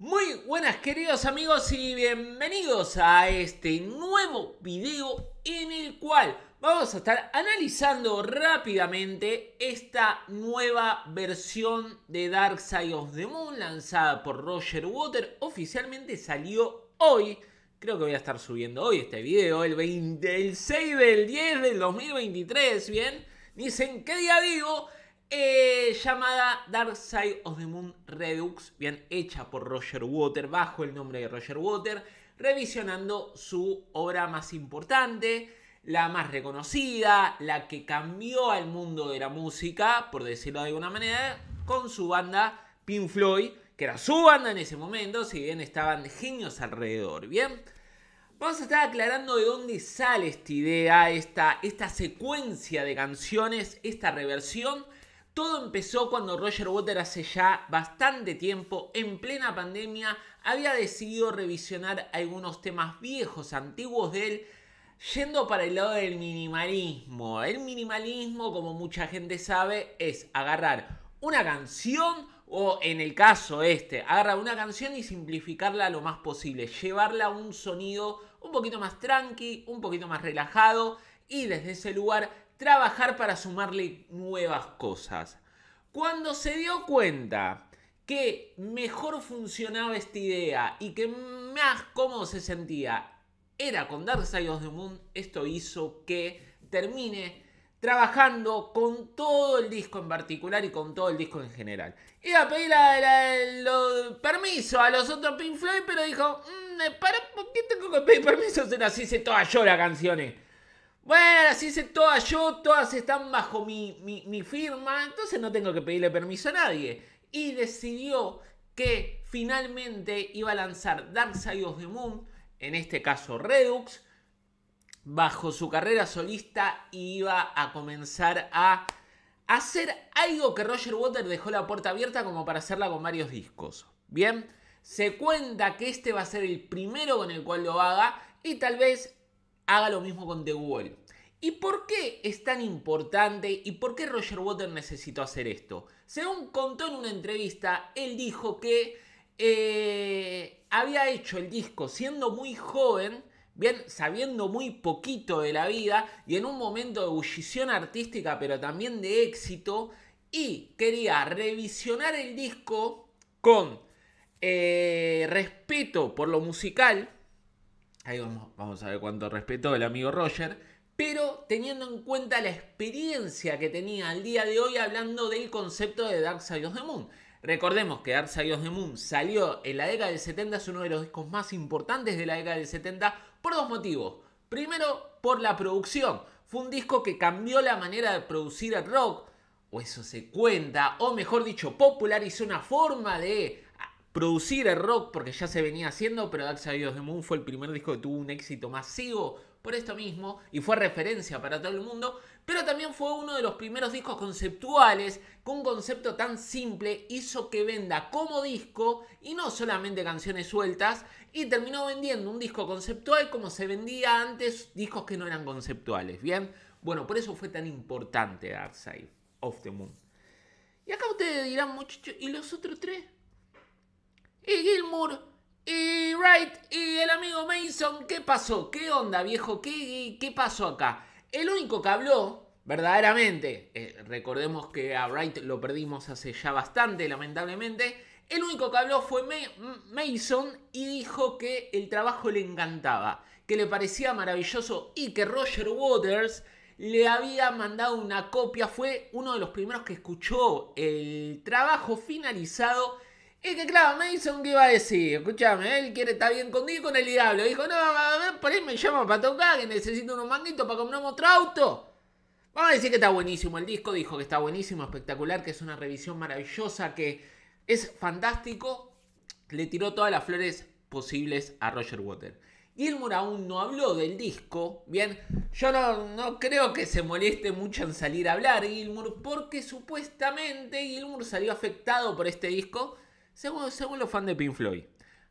Muy buenas queridos amigos y bienvenidos a este nuevo video en el cual vamos a estar analizando rápidamente esta nueva versión de Dark Side of the Moon lanzada por Roger Water. Oficialmente salió hoy. Creo que voy a estar subiendo hoy este video, el, 20, 6 del 10 del 2023, ¿bien? Dicen, ¿qué día vivo? Eh, llamada Dark Side of the Moon Redux, bien hecha por Roger Water, bajo el nombre de Roger Water, revisionando su obra más importante, la más reconocida, la que cambió al mundo de la música, por decirlo de alguna manera, con su banda Pink Floyd, que era su banda en ese momento, si bien estaban genios alrededor, ¿bien? Vamos a estar aclarando de dónde sale esta idea, esta secuencia de canciones, esta reversión todo empezó cuando Roger Water hace ya bastante tiempo, en plena pandemia, había decidido revisionar algunos temas viejos, antiguos de él, yendo para el lado del minimalismo. El minimalismo, como mucha gente sabe, es agarrar una canción o en el caso este, agarrar una canción y simplificarla lo más posible, llevarla a un sonido un poquito más tranqui, un poquito más relajado y desde ese lugar trabajar para sumarle nuevas cosas. Cuando se dio cuenta que mejor funcionaba esta idea y que más cómodo se sentía era con Dark Side of the Moon, esto hizo que termine trabajando con todo el disco en particular y con todo el disco en general. Iba a pedir permiso a los otros Pink Floyd, pero dijo, ¿Por mm, ¿para qué tengo que pedir permiso? Se así hice toda yo las canciones. Bueno, así se todas yo, todas están bajo mi, firma, entonces no tengo que pedirle permiso a nadie. Y decidió que finalmente iba a lanzar Dark Side of the Moon, en este caso Redux, bajo su carrera solista y iba a comenzar a hacer algo que Roger Waters dejó la puerta abierta como para hacerla con varios discos. Bien, se cuenta que este va a ser el primero con el cual lo haga y tal vez haga lo mismo con The Wall. ¿Y por qué es tan importante y por qué Roger Water necesitó hacer esto? Según contó en una entrevista, él dijo que eh, había hecho el disco siendo muy joven, bien, sabiendo muy poquito de la vida y en un momento de ebullición artística, pero también de éxito, y quería revisionar el disco con eh, respeto por lo musical. Ahí vamos, vamos a ver cuánto respeto el amigo Roger pero teniendo en cuenta la experiencia que tenía al día de hoy hablando del concepto de Dark Side of the Moon. Recordemos que Dark Side of the Moon salió en la década del 70, es uno de los discos más importantes de la década del 70 por dos motivos. Primero, por la producción. Fue un disco que cambió la manera de producir el rock, o eso se cuenta, o mejor dicho, popularizó una forma de producir el rock porque ya se venía haciendo, pero Dark Side of the Moon fue el primer disco que tuvo un éxito masivo, por esto mismo y fue referencia para todo el mundo, pero también fue uno de los primeros discos conceptuales con un concepto tan simple, hizo que venda como disco y no solamente canciones sueltas, y terminó vendiendo un disco conceptual como se vendía antes discos que no eran conceptuales, ¿bien? Bueno, por eso fue tan importante Darkseid of the Moon. Y acá ustedes dirán, muchachos, ¿y los otros tres? Y Gilmour y Wright y el amigo Mason, ¿qué pasó? ¿Qué onda, viejo? ¿Qué, qué pasó acá? El único que habló, verdaderamente, eh, recordemos que a Wright lo perdimos hace ya bastante, lamentablemente, el único que habló fue Mason y dijo que el trabajo le encantaba, que le parecía maravilloso y que Roger Waters le había mandado una copia. Fue uno de los primeros que escuchó el trabajo finalizado y que claro, Mason, ¿qué iba a decir? Escúchame, él quiere estar bien conmigo con el diablo. Dijo, no, por ahí me llama para tocar, que necesito unos manguitos para comprarme otro auto. Vamos a decir que está buenísimo el disco, dijo que está buenísimo, espectacular, que es una revisión maravillosa, que es fantástico. Le tiró todas las flores posibles a Roger Water. Gilmour aún no habló del disco, bien, yo no, no, creo que se moleste mucho en salir a hablar Gilmour, porque supuestamente Gilmour salió afectado por este disco según, los fans de Pink Floyd.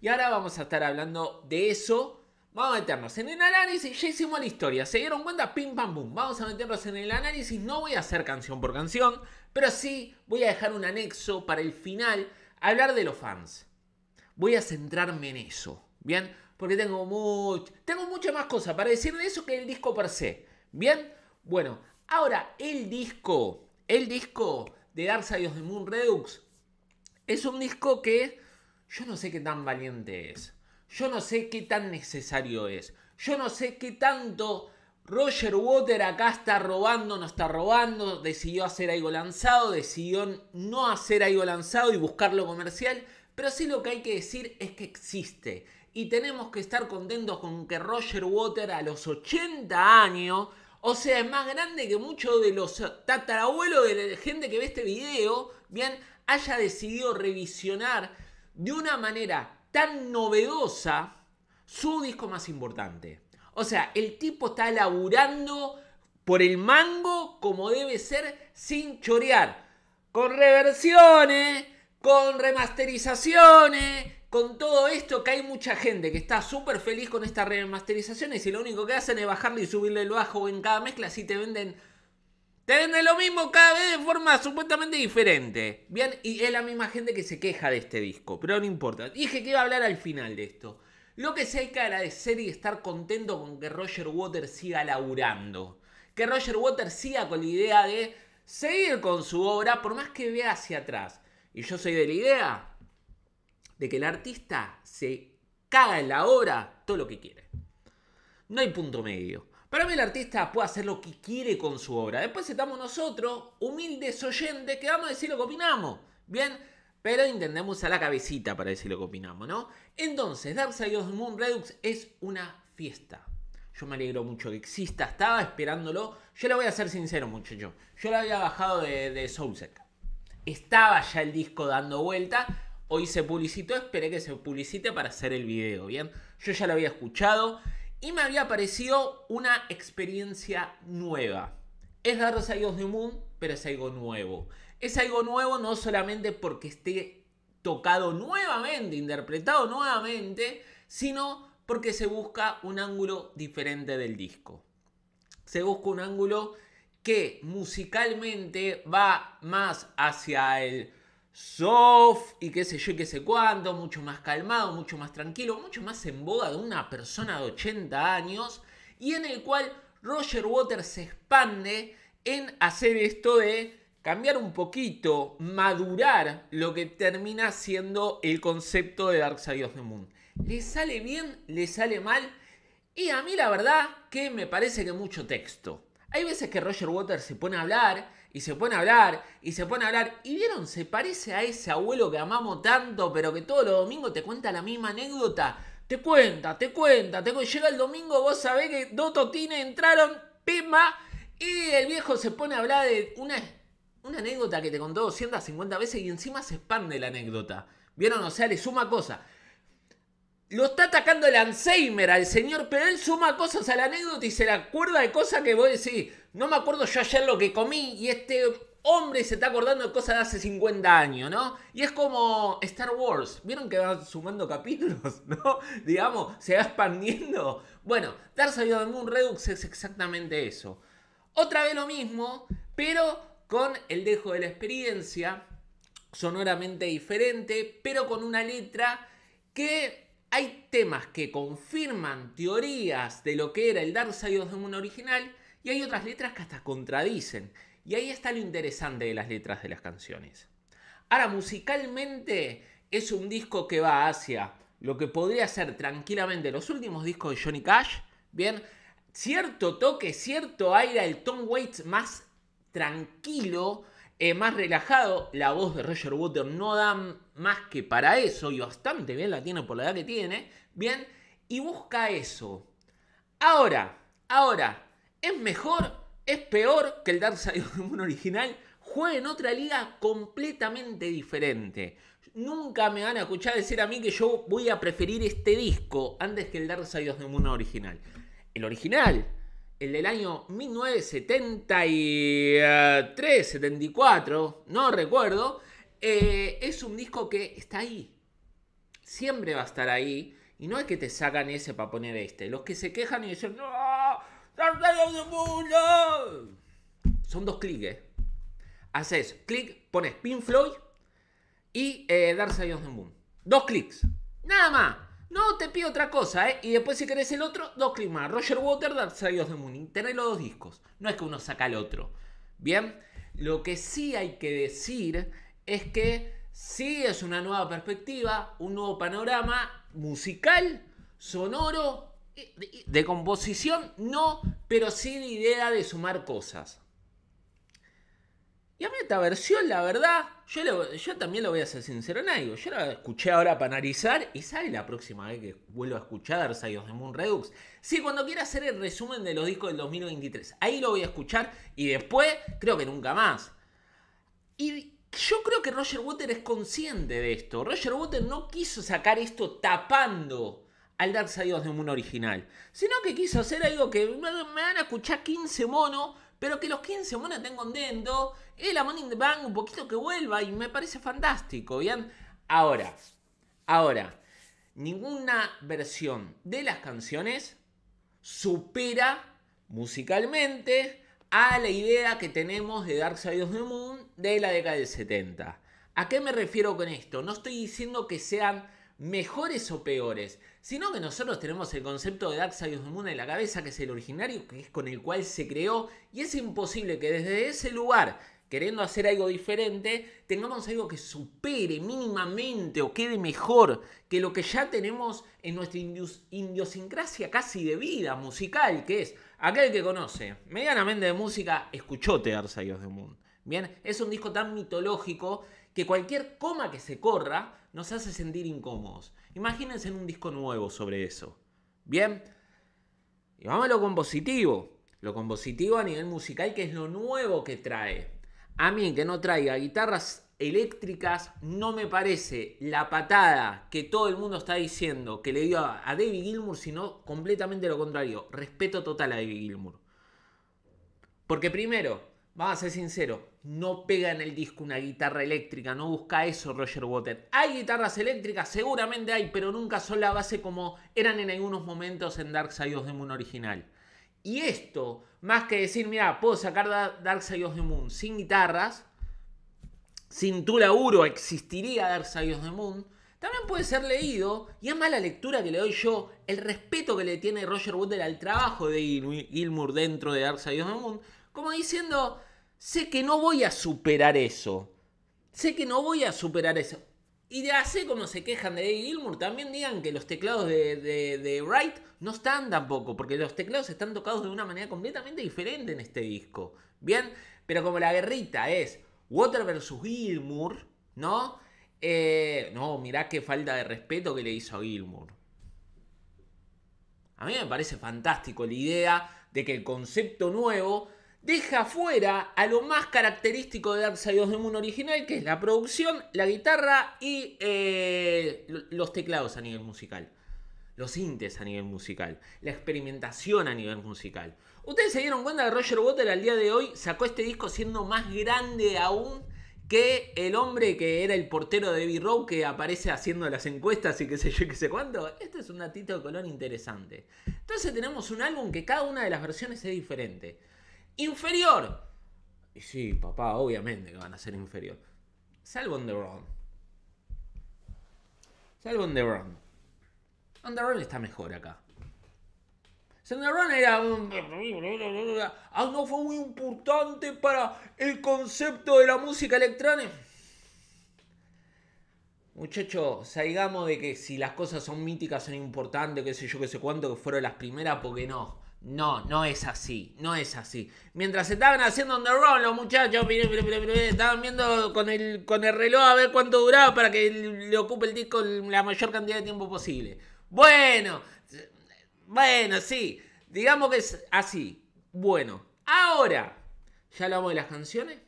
Y ahora vamos a estar hablando de eso. Vamos a meternos en el análisis. Ya hicimos la historia. ¿Se dieron cuenta? Pim pam pum. Vamos a meternos en el análisis. No voy a hacer canción por canción. Pero sí voy a dejar un anexo para el final. Hablar de los fans. Voy a centrarme en eso. ¿Bien? Porque tengo mucho Tengo muchas más cosas para decir de eso que el disco per se. ¿Bien? Bueno. Ahora, el disco. El disco de Dark Side of the Moon Redux es un disco que yo no sé qué tan valiente es. Yo no sé qué tan necesario es. Yo no sé qué tanto Roger Water acá está robando, no está robando. Decidió hacer algo lanzado, decidió no hacer algo lanzado y buscarlo comercial. Pero sí lo que hay que decir es que existe. Y tenemos que estar contentos con que Roger Water a los 80 años, o sea, es más grande que muchos de los tatarabuelos de la gente que ve este video, bien, haya decidido revisionar de una manera tan novedosa su disco más importante. O sea, el tipo está laburando por el mango como debe ser sin chorear. Con reversiones, con remasterizaciones, con todo esto que hay mucha gente que está súper feliz con estas remasterizaciones y lo único que hacen es bajarle y subirle el bajo en cada mezcla así te venden tiene lo mismo cada vez de forma supuestamente diferente. Bien, y es la misma gente que se queja de este disco, pero no importa. Dije que iba a hablar al final de esto. Lo que sí hay que agradecer y estar contento con que Roger Waters siga laburando. Que Roger Waters siga con la idea de seguir con su obra por más que vea hacia atrás. Y yo soy de la idea de que el artista se caga en la obra todo lo que quiere. No hay punto medio. Para mí el artista puede hacer lo que quiere con su obra. Después estamos nosotros, humildes oyentes, que vamos a decir lo que opinamos. Bien, pero intentemos a la cabecita para decir lo que opinamos, ¿no? Entonces, Side of the Moon Redux es una fiesta. Yo me alegro mucho que exista, estaba esperándolo. Yo le voy a ser sincero, muchacho. Yo lo había bajado de, de Soulsec. Estaba ya el disco dando vuelta. Hoy se publicitó, esperé que se publicite para hacer el video, ¿bien? Yo ya lo había escuchado. Y me había parecido una experiencia nueva. Es Dark Side of the Moon, pero es algo nuevo. Es algo nuevo no solamente porque esté tocado nuevamente, interpretado nuevamente, sino porque se busca un ángulo diferente del disco. Se busca un ángulo que musicalmente va más hacia el soft y qué sé yo y qué sé cuánto, mucho más calmado, mucho más tranquilo, mucho más en boda de una persona de 80 años y en el cual Roger Waters se expande en hacer esto de cambiar un poquito, madurar lo que termina siendo el concepto de Dark Side of the Moon. ¿Le sale bien? ¿Le sale mal? Y a mí la verdad que me parece que mucho texto. Hay veces que Roger Waters se pone a hablar y se pone a hablar, y se pone a hablar. Y vieron, se parece a ese abuelo que amamos tanto, pero que todos los domingos te cuenta la misma anécdota. Te cuenta, te cuenta, te Llega el domingo, vos sabés que dos totines entraron, pima, y el viejo se pone a hablar de una, una anécdota que te contó 250 veces y encima se expande la anécdota. ¿Vieron? O sea, le suma cosa lo está atacando el Alzheimer al señor, pero él suma cosas a la anécdota y se le acuerda de cosas que vos decís, no me acuerdo yo ayer lo que comí y este hombre se está acordando de cosas de hace 50 años, ¿no? Y es como Star Wars, ¿vieron que va sumando capítulos, ¿no? Digamos, se va expandiendo. Bueno, Dark Side of the Moon Redux es exactamente eso. Otra vez lo mismo, pero con el dejo de la experiencia, sonoramente diferente, pero con una letra que hay temas que confirman teorías de lo que era el Dark Side of the Moon original y hay otras letras que hasta contradicen. Y ahí está lo interesante de las letras de las canciones. Ahora, musicalmente es un disco que va hacia lo que podría ser tranquilamente los últimos discos de Johnny Cash. Bien, cierto toque, cierto aire el Tom Waits más tranquilo, eh, más relajado. La voz de Roger Water no da más que para eso, y bastante bien la tiene por la edad que tiene. Bien, y busca eso. Ahora, ahora, ¿es mejor? ¿Es peor que el Dark Side of the Moon original? Juega en otra liga completamente diferente. Nunca me van a escuchar decir a mí que yo voy a preferir este disco antes que el Dark Side of the Moon original. El original el del año 1973, 74, no recuerdo, eh, es un disco que está ahí. Siempre va a estar ahí. Y no es que te sacan ese para poner este. Los que se quejan y dicen, ¡No! Son dos clics, ¿eh? Haces clic, pones Pin Floyd y Darse eh, Dark of the Moon. Dos clics. Nada más. No, te pido otra cosa, ¿eh? Y después, si querés el otro, dos clics Roger Water, Dark Side de Moon. Tenés los dos discos. No es que uno saca el otro. Bien, lo que sí hay que decir es que sí es una nueva perspectiva, un nuevo panorama musical, sonoro, eh, eh, de composición, no, pero sí idea de sumar cosas. Y a mí esta versión, la verdad, yo, también lo voy a ser sincero en algo. Yo lo escuché ahora para analizar y sale la próxima vez que vuelva a escuchar Dark of de Moon Redux. Sí, cuando quiera hacer el resumen de los discos del 2023. Ahí lo voy a escuchar y después creo que nunca más. Y yo creo que Roger Water es consciente de esto. Roger Water no quiso sacar esto tapando al Dark Side of the Moon original, sino que quiso hacer algo que me, van a escuchar 15 monos pero que los 15 monos tengo contentos. El Amon in the Bank un poquito que vuelva y me parece fantástico. Bien, ahora, ahora, ninguna versión de las canciones supera musicalmente a la idea que tenemos de Dark Side of the Moon de la década del 70. ¿A qué me refiero con esto? No estoy diciendo que sean mejores o peores, sino que nosotros tenemos el concepto de Side of the Moon en la cabeza, que es el originario, que es con el cual se creó, y es imposible que desde ese lugar, queriendo hacer algo diferente, tengamos algo que supere mínimamente o quede mejor que lo que ya tenemos en nuestra idiosincrasia casi de vida musical, que es aquel que conoce medianamente de música, escuchó The Side of the Moon. Bien, es un disco tan mitológico que cualquier coma que se corra nos hace sentir incómodos. Imagínense en un disco nuevo sobre eso. Bien, y vamos a lo compositivo. Lo compositivo a nivel musical, que es lo nuevo que trae. A mí que no traiga guitarras eléctricas, no me parece la patada que todo el mundo está diciendo que le dio a, David Gilmour, sino completamente lo contrario. Respeto total a David Gilmour. Porque primero, vamos a ser sinceros, no pega en el disco una guitarra eléctrica, no busca eso Roger Water. Hay guitarras eléctricas, seguramente hay, pero nunca son la base como eran en algunos momentos en Dark Side of the Moon original. Y esto, más que decir, mira, puedo sacar Dark Side of the Moon sin guitarras, sin tu laburo existiría Dark Side of the Moon, también puede ser leído, y es más la lectura que le doy yo, el respeto que le tiene Roger Water al trabajo de Gilmour dentro de Dark Side of the Moon, como diciendo, sé que no voy a superar eso. Sé que no voy a superar eso. Y de sé como se quejan de Gilmour, también digan que los teclados de, Wright no están tampoco, porque los teclados están tocados de una manera completamente diferente en este disco. Bien, pero como la guerrita es Water versus Gilmour, ¿no? Eh, no, mirá qué falta de respeto que le hizo a Gilmour. A mí me parece fantástico la idea de que el concepto nuevo deja fuera a lo más característico de Darkseid of the Moon original, que es la producción, la guitarra y eh, los teclados a nivel musical. Los sintes a nivel musical, la experimentación a nivel musical. Ustedes se dieron cuenta que Roger Water al día de hoy sacó este disco siendo más grande aún que el hombre que era el portero de b Row que aparece haciendo las encuestas y qué sé yo, qué sé cuánto. Este es un datito de color interesante. Entonces tenemos un álbum que cada una de las versiones es diferente inferior. Y sí, papá, obviamente que van a ser inferior. Salvo on the run. Salvo on the run. On run está mejor acá. Run era un... no fue muy importante para el concepto de la música electrónica. Muchachos, saigamos de que si las cosas son míticas, son importantes, qué sé yo, qué sé cuánto, que fueron las primeras, porque no. No, no es así, no es así. Mientras estaban haciendo on the los muchachos estaban viendo con el, con el reloj a ver cuánto duraba para que le ocupe el disco la mayor cantidad de tiempo posible. Bueno, bueno, sí, digamos que es así. Bueno, ahora, ya hablamos de las canciones,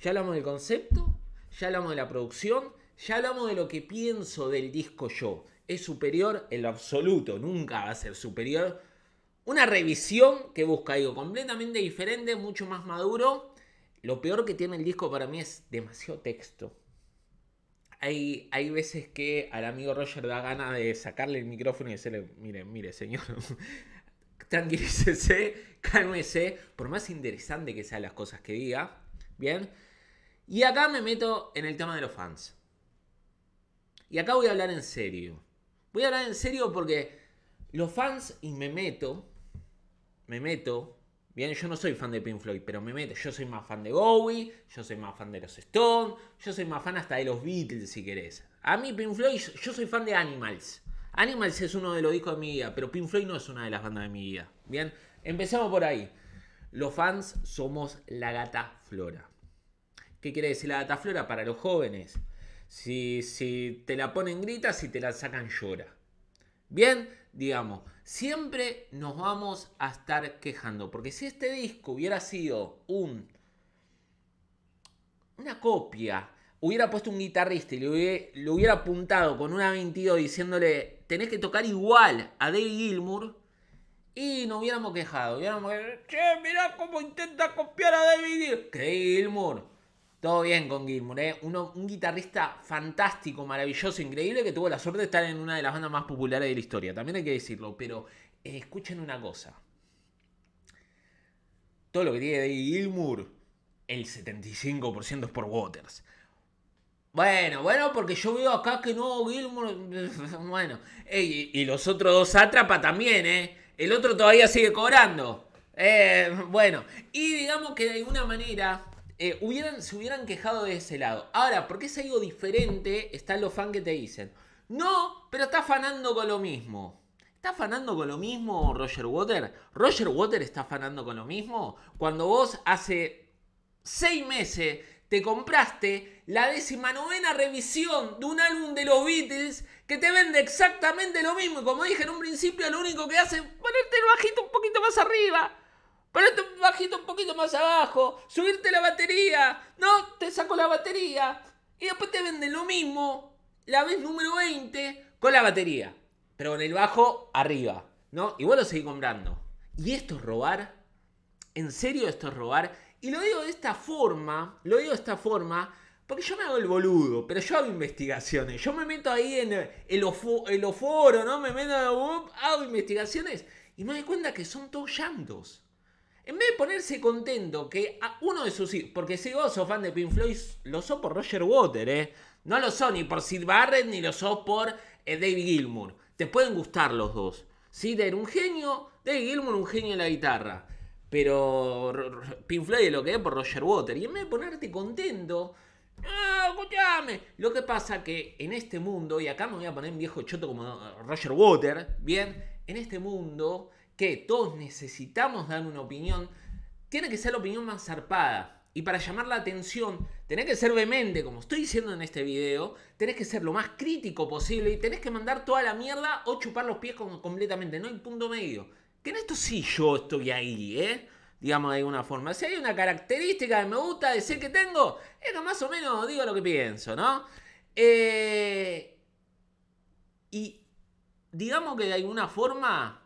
ya hablamos del concepto, ya hablamos de la producción, ya hablamos de lo que pienso del disco yo. Es superior en lo absoluto, nunca va a ser superior una revisión que busca algo completamente diferente, mucho más maduro. Lo peor que tiene el disco para mí es demasiado texto. Hay, hay veces que al amigo Roger da ganas de sacarle el micrófono y decirle, mire, mire, señor, tranquilícese, cálmese, por más interesante que sean las cosas que diga. Bien. Y acá me meto en el tema de los fans. Y acá voy a hablar en serio. Voy a hablar en serio porque los fans, y me meto, me meto. Bien, yo no soy fan de Pink Floyd, pero me meto. Yo soy más fan de Bowie, yo soy más fan de los Stones, yo soy más fan hasta de los Beatles, si querés. A mí Pink Floyd, yo soy fan de Animals. Animals es uno de los discos de mi vida, pero Pink Floyd no es una de las bandas de mi vida. Bien, empezamos por ahí. Los fans somos la gata flora. ¿Qué quiere decir la gata flora para los jóvenes? Si, si te la ponen grita, si te la sacan llora. Bien, digamos, siempre nos vamos a estar quejando, porque si este disco hubiera sido un una copia, hubiera puesto un guitarrista y le hubiera, apuntado con una 22 diciéndole, tenés que tocar igual a David Gilmour, y nos hubiéramos quejado. Hubiéramos dicho, che, mirá cómo intenta copiar a David Gilmour todo bien con Gilmour, ¿eh? un guitarrista fantástico, maravilloso, increíble, que tuvo la suerte de estar en una de las bandas más populares de la historia, también hay que decirlo, pero eh, escuchen una cosa. Todo lo que tiene de Gilmour, el 75% es por Waters. Bueno, bueno, porque yo veo acá que no, Gilmour... Bueno, y, los otros dos atrapa también, ¿eh? El otro todavía sigue cobrando. Eh, bueno, y digamos que de alguna manera eh, hubieran, se hubieran quejado de ese lado. Ahora, porque es algo diferente, están los fans que te dicen, no, pero está fanando con lo mismo. ¿Está fanando con lo mismo Roger Water? ¿Roger Water está fanando con lo mismo? Cuando vos hace seis meses te compraste la novena revisión de un álbum de los Beatles que te vende exactamente lo mismo. Y como dije en un principio, lo único que hace es ponerte el bajito un poquito más arriba ponete un bajito un poquito más abajo, subirte la batería, no, te saco la batería. Y después te venden lo mismo, la vez número 20, con la batería, pero con el bajo arriba, ¿no? Y vos lo seguís comprando. ¿Y esto es robar? ¿En serio esto es robar? Y lo digo de esta forma, lo digo de esta forma, porque yo me hago el boludo, pero yo hago investigaciones. Yo me meto ahí en el, el, oforo, ¿no? Me meto, hago investigaciones y me doy cuenta que son todos llantos. En vez de ponerse contento que uno de sus hijos, porque si vos sos fan de Pink Floyd, lo sos por Roger Water, ¿eh? No lo sos ni por Sid Barrett ni lo sos por eh, David Gilmour. Te pueden gustar los dos. Sid era un genio, David Gilmour un genio en la guitarra. Pero Pink Floyd lo que es por Roger Water. Y en vez de ponerte contento, no, ah, escuchame. Lo que pasa que en este mundo, y acá me voy a poner un viejo choto como Roger Water, bien, en este mundo que todos necesitamos dar una opinión, tiene que ser la opinión más zarpada. Y para llamar la atención, tenés que ser vehemente, como estoy diciendo en este video, tenés que ser lo más crítico posible y tenés que mandar toda la mierda o chupar los pies completamente, no hay punto medio. Que en esto sí yo estoy ahí, ¿eh? Digamos de alguna forma. Si hay una característica que me gusta decir que tengo, es que más o menos digo lo que pienso, ¿no? Eh, y digamos que de alguna forma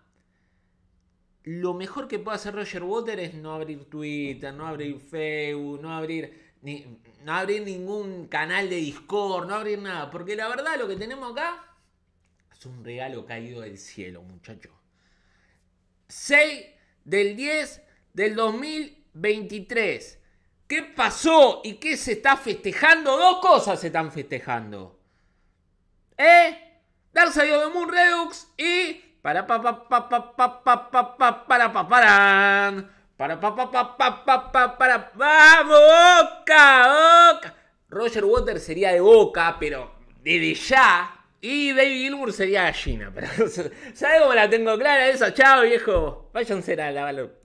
lo mejor que puede hacer Roger Water es no abrir Twitter, no abrir Facebook, no abrir, ni, no abrir ningún canal de Discord, no abrir nada. Porque la verdad lo que tenemos acá es un regalo caído del cielo, muchachos. 6 del 10 del 2023. ¿Qué pasó y qué se está festejando? Dos cosas se están festejando. ¿Eh? Darse de Moon Redux y para pa pa pa pa pa pa pa pa para pa para Para pa pa pa pa pa pa para vamos Boca, Roger Waters sería de Boca, pero desde ya y David Gilmour sería gallina. Pero, ¿Sabes cómo la tengo clara esa? Chao, viejo. Váyanse a lavarlo.